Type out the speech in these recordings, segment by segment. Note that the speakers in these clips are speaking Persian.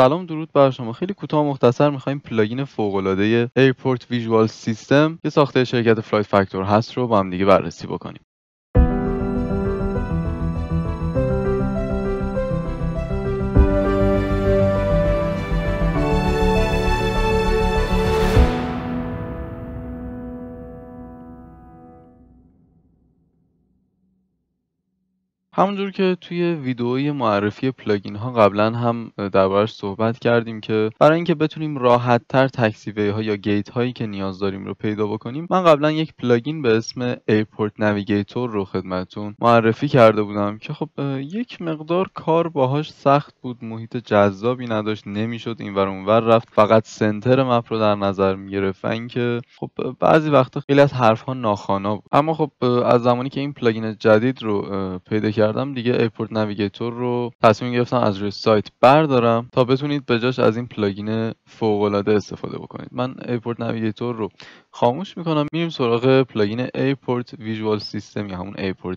سلام درود بر شما خیلی کوتاه مختصر میخوایم پلاگین فوق العاده ویژوال سیستم سیستم که ساخته شرکت فلایت فاکتور هست رو با هم دیگه بررسی بکنیم همونجور که توی ویدئوی معرفی پلاگین ها قبلا هم دربارش صحبت کردیم که برای اینکه بتونیم راحت تر ها یا گیت هایی که نیاز داریم رو پیدا بکنیم من قبلا یک پلاگین به اسم ایرپورت نویگیتور رو خدمتون معرفی کرده بودم که خب یک مقدار کار باهاش سخت بود محیط جذابی نداشت نمیشد اینور اونور رفت فقط سنتر مپ رو در نظر می گرفت اینکه خب بعضی وقتا خیلی از حرفها ناخوانا بود اما خب از زمانی که این پلاگین جدید رو پیدا کردم کردم دیگه ایپورت نویگیتور رو تصمیم گرفتم از روی سایت بردارم تا بتونید به جاش از این پلاگین فوق استفاده بکنید من ایپورت نویگیتور رو خاموش میکنم میریم سراغ پلاگین ایپورت ویژوال سیستم یا همون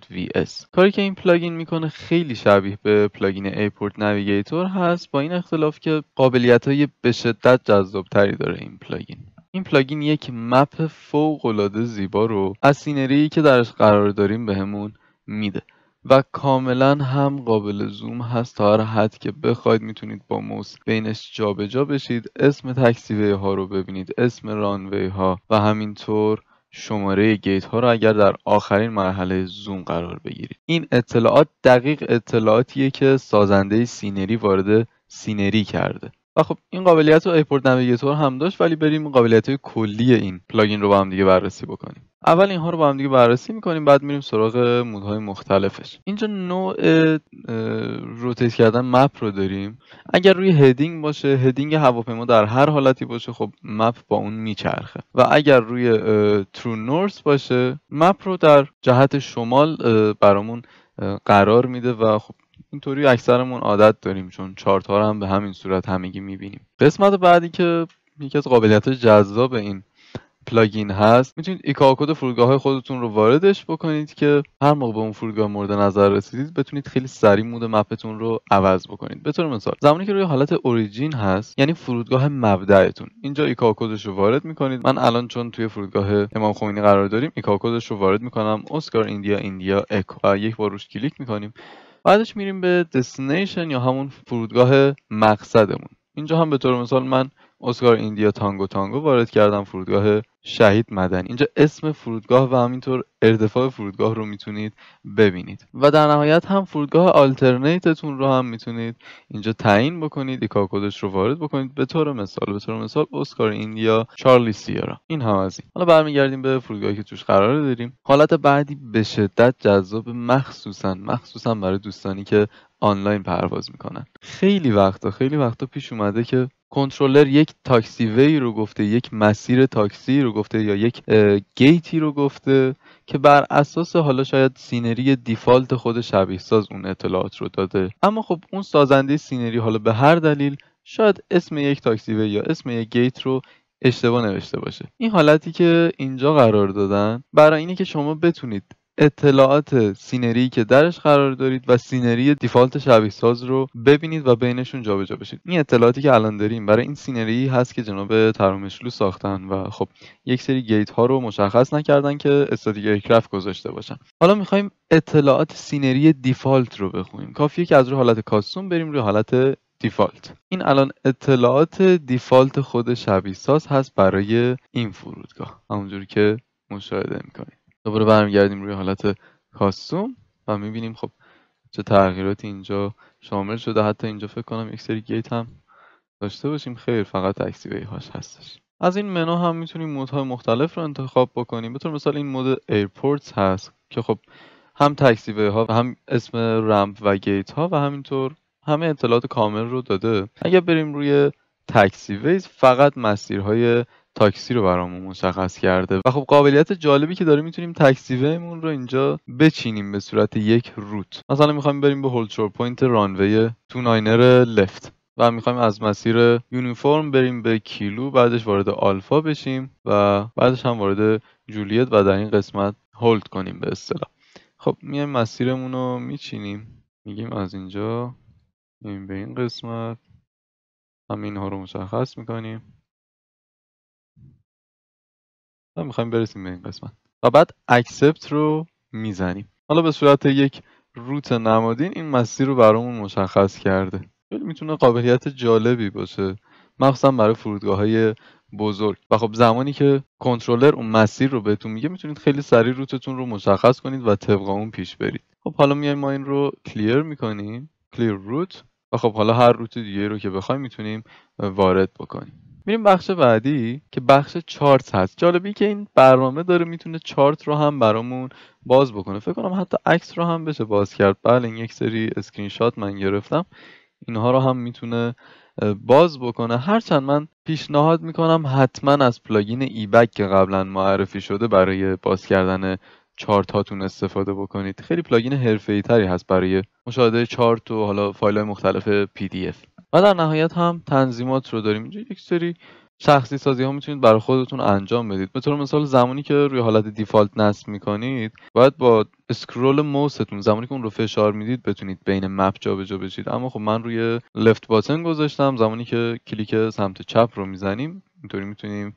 وی اس کاری که این پلاگین میکنه خیلی شبیه به پلاگین ایپورت نویگیتور هست با این اختلاف که قابلیت های به شدت جذاب تری داره این پلاگین این پلاگین یک مپ فوق العاده زیبا رو از سینری که درش قرار داریم بهمون میده و کاملا هم قابل زوم هست تا هر حد که بخواید میتونید با موس بینش جابجا جا بشید اسم وی ها رو ببینید اسم رانوی ها و همینطور شماره گیت ها رو اگر در آخرین مرحله زوم قرار بگیرید این اطلاعات دقیق اطلاعاتیه که سازنده سینری وارد سینری کرده و خب این قابلیت رو ایپورت نویگیتور هم داشت ولی بریم قابلیت کلی این پلاگین رو با هم دیگه بررسی بکنیم اول اینها رو با هم دیگه بررسی میکنیم بعد میریم سراغ مودهای مختلفش اینجا نوع روتیت کردن مپ رو داریم اگر روی هدینگ باشه هدینگ هواپیما در هر حالتی باشه خب مپ با اون میچرخه و اگر روی ترو نورس باشه مپ رو در جهت شمال برامون قرار میده و خب اینطوری اکثرمون عادت داریم چون چارت ها هم به همین صورت همگی میبینیم قسمت بعدی که یکی از قابلیت جذاب این پلاگین هست میتونید ایک کد فرودگاه های خودتون رو واردش بکنید که هر موقع به اون فرودگاه مورد نظر رسیدید بتونید خیلی سریع مود مپتون رو عوض بکنید به طور مثال زمانی که روی حالت اوریجین هست یعنی فرودگاه مبدعتون اینجا ایک کدش رو وارد میکنید من الان چون توی فرودگاه امام خمینی قرار داریم ایکا کدش رو وارد میکنم اسکار ایندیا ایندیا اکو و یک بار روش کلیک میکنیم بعدش میریم به دستینیشن یا همون فرودگاه مقصدمون اینجا هم به طور مثال من اسکار ایندیا تانگو تانگو وارد کردم فرودگاه شهید مدنی اینجا اسم فرودگاه و همینطور ارتفاع فرودگاه رو میتونید ببینید و در نهایت هم فرودگاه آلترنیتتون رو هم میتونید اینجا تعیین بکنید ایکا کدش رو وارد بکنید به طور مثال به طور مثال اسکار ایندیا چارلی سیارا این هم از این حالا برمیگردیم به فرودگاهی که توش قرار داریم حالت بعدی به شدت جذاب مخصوصا مخصوصا برای دوستانی که آنلاین پرواز میکنن خیلی وقتا خیلی وقتا پیش اومده که کنترلر یک تاکسی وی رو گفته یک مسیر تاکسی رو گفته یا یک گیتی رو گفته که بر اساس حالا شاید سینری دیفالت خود شبیه ساز اون اطلاعات رو داده اما خب اون سازنده سینری حالا به هر دلیل شاید اسم یک تاکسی وی یا اسم یک گیت رو اشتباه نوشته باشه این حالتی که اینجا قرار دادن برای اینه که شما بتونید اطلاعات سینری که درش قرار دارید و سینری دیفالت شبیه ساز رو ببینید و بینشون جابجا بشید این اطلاعاتی که الان داریم برای این سینری هست که جناب ترامشلو ساختن و خب یک سری گیت ها رو مشخص نکردن که استاتیک ایرکرافت گذاشته باشن حالا میخوایم اطلاعات سینری دیفالت رو بخونیم کافیه که از روی حالت کاستوم بریم روی حالت دیفالت این الان اطلاعات دیفالت خود شبیه هست برای این فرودگاه همونجوری که مشاهده میکنید دوباره برمیگردیم روی حالت کاستوم و میبینیم خب چه تغییراتی اینجا شامل شده حتی اینجا فکر کنم یک سری گیت هم داشته باشیم خیر فقط اکسیوی هاش هستش از این منو هم میتونیم مودهای مختلف رو انتخاب بکنیم بطور مثال این مود ایرپورتس هست که خب هم تکسیوی ها و هم اسم رمپ و گیت ها و همینطور همه اطلاعات کامل رو داده اگر بریم روی تکسیویز فقط مسیرهای تاکسی رو برامون مشخص کرده و خب قابلیت جالبی که داره میتونیم ویمون رو اینجا بچینیم به صورت یک روت مثلا میخوایم بریم به هولچور پوینت رانوی تو ناینر لفت و میخوایم از مسیر یونیفرم بریم به کیلو بعدش وارد آلفا بشیم و بعدش هم وارد جولیت و در این قسمت هولد کنیم به اصطلاح خب میایم مسیرمون رو میچینیم میگیم از اینجا میایم به این قسمت همین ها رو مشخص میکنیم ما میخوایم برسیم به این قسمت و بعد accept رو میزنیم حالا به صورت یک روت نمادین این مسیر رو برامون مشخص کرده خیلی میتونه قابلیت جالبی باشه مخصوصا برای فرودگاه های بزرگ و خب زمانی که کنترلر اون مسیر رو بهتون میگه میتونید خیلی سریع روتتون رو مشخص کنید و طبق اون پیش برید خب حالا میایم ما این رو کلیر میکنیم کلیر روت و خب حالا هر روت دیگه رو که بخوایم میتونیم وارد بکنیم میریم بخش بعدی که بخش چارت هست جالبی که این برنامه داره میتونه چارت رو هم برامون باز بکنه فکر کنم حتی عکس رو هم بشه باز کرد بله این یک سری اسکرین شات من گرفتم اینها رو هم میتونه باز بکنه هرچند من پیشنهاد میکنم حتما از پلاگین ایبک که قبلا معرفی شده برای باز کردن چارت هاتون استفاده بکنید خیلی پلاگین ای تری هست برای مشاهده چارت و حالا فایل های مختلف PDF و در نهایت هم تنظیمات رو داریم اینجا یک سری شخصی سازی ها میتونید برای خودتون انجام بدید مثلا مثال زمانی که روی حالت دیفالت نصب میکنید باید با اسکرول موستون زمانی که اون رو فشار میدید بتونید بین مپ جابجا بشید اما خب من روی لفت باتن گذاشتم زمانی که کلیک سمت چپ رو میزنیم اینطوری میتونیم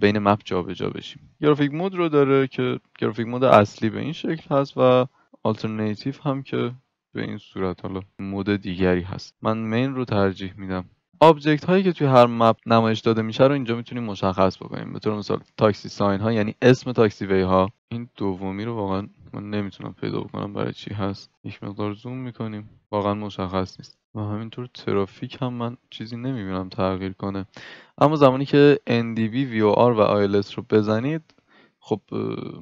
بین مپ جابجا بشیم گرافیک مود رو داره که گرافیک مود اصلی به این شکل هست و آلترناتیو هم که به این صورت حالا مود دیگری هست من مین رو ترجیح میدم آبجکت هایی که توی هر مپ نمایش داده میشه رو اینجا میتونیم مشخص بکنیم به طور مثال تاکسی ساین ها یعنی اسم تاکسی وی ها این دومی رو واقعا من نمیتونم پیدا بکنم برای چی هست یک مقدار زوم میکنیم واقعا مشخص نیست و همینطور ترافیک هم من چیزی نمیبینم تغییر کنه اما زمانی که NDB, VOR و ILS رو بزنید خب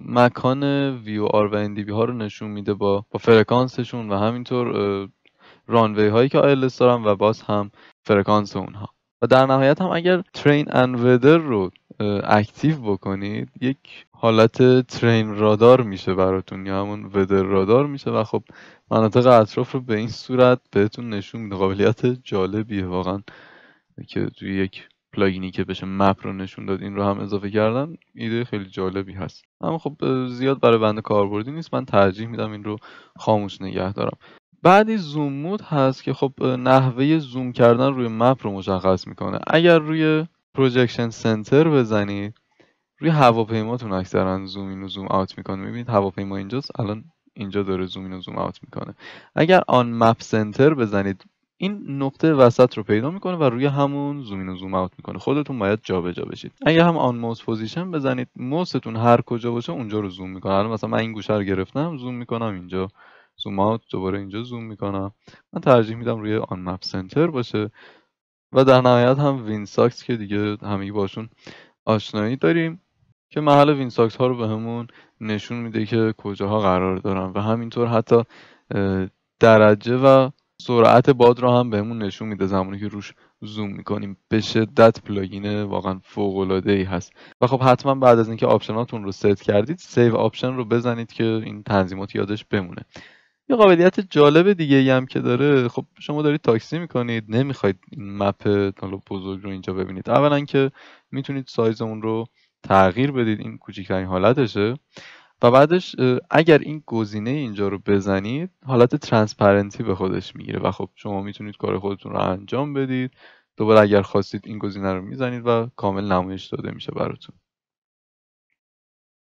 مکان ویو آر و بی ها رو نشون میده با با فرکانسشون و همینطور رانوی هایی که آیلس دارن و باز هم فرکانس اونها و در نهایت هم اگر ترین ان ودر رو اکتیو بکنید یک حالت ترین رادار میشه براتون یا همون ودر رادار میشه و خب مناطق اطراف رو به این صورت بهتون نشون میده قابلیت جالبیه واقعا که توی یک پلاگینی که بشه مپ رو نشون داد این رو هم اضافه کردن ایده خیلی جالبی هست اما خب زیاد برای بند کاربردی نیست من ترجیح میدم این رو خاموش نگه دارم بعدی زوم مود هست که خب نحوه زوم کردن روی مپ رو مشخص میکنه اگر روی پروجکشن سنتر بزنید روی هواپیماتون اکثرا زوم این و زوم آوت میکنه میبینید هواپیما اینجاست الان اینجا داره زوم این و زوم آوت میکنه اگر آن مپ سنتر بزنید این نقطه وسط رو پیدا میکنه و روی همون زومین و زوم اوت میکنه خودتون باید جابجا جا بشید اگه هم آن موس پوزیشن بزنید موستون هر کجا باشه اونجا رو زوم میکنه الان مثلا من این گوشه رو گرفتم زوم میکنم اینجا زوم اوت دوباره اینجا زوم میکنم من ترجیح میدم روی آن مپ سنتر باشه و در نهایت هم وین ساکس که دیگه همگی باشون آشنایی داریم که محل وین ساکس ها رو بهمون نشون میده که کجاها قرار دارن و همینطور حتی درجه و سرعت باد رو هم بهمون نشون میده زمانی که روش زوم میکنیم به شدت پلاگین واقعا فوق العاده ای هست و خب حتما بعد از اینکه آپشناتون رو ست کردید سیو آپشن رو بزنید که این تنظیمات یادش بمونه یه قابلیت جالب دیگه هم که داره خب شما دارید تاکسی میکنید نمیخواید این مپ بزرگ رو اینجا ببینید اولا که میتونید سایز اون رو تغییر بدید این کوچکترین حالتشه و بعدش اگر این گزینه اینجا رو بزنید حالت ترانسپرنتی به خودش میگیره و خب شما میتونید کار خودتون رو انجام بدید دوباره اگر خواستید این گزینه رو میزنید و کامل نمایش داده میشه براتون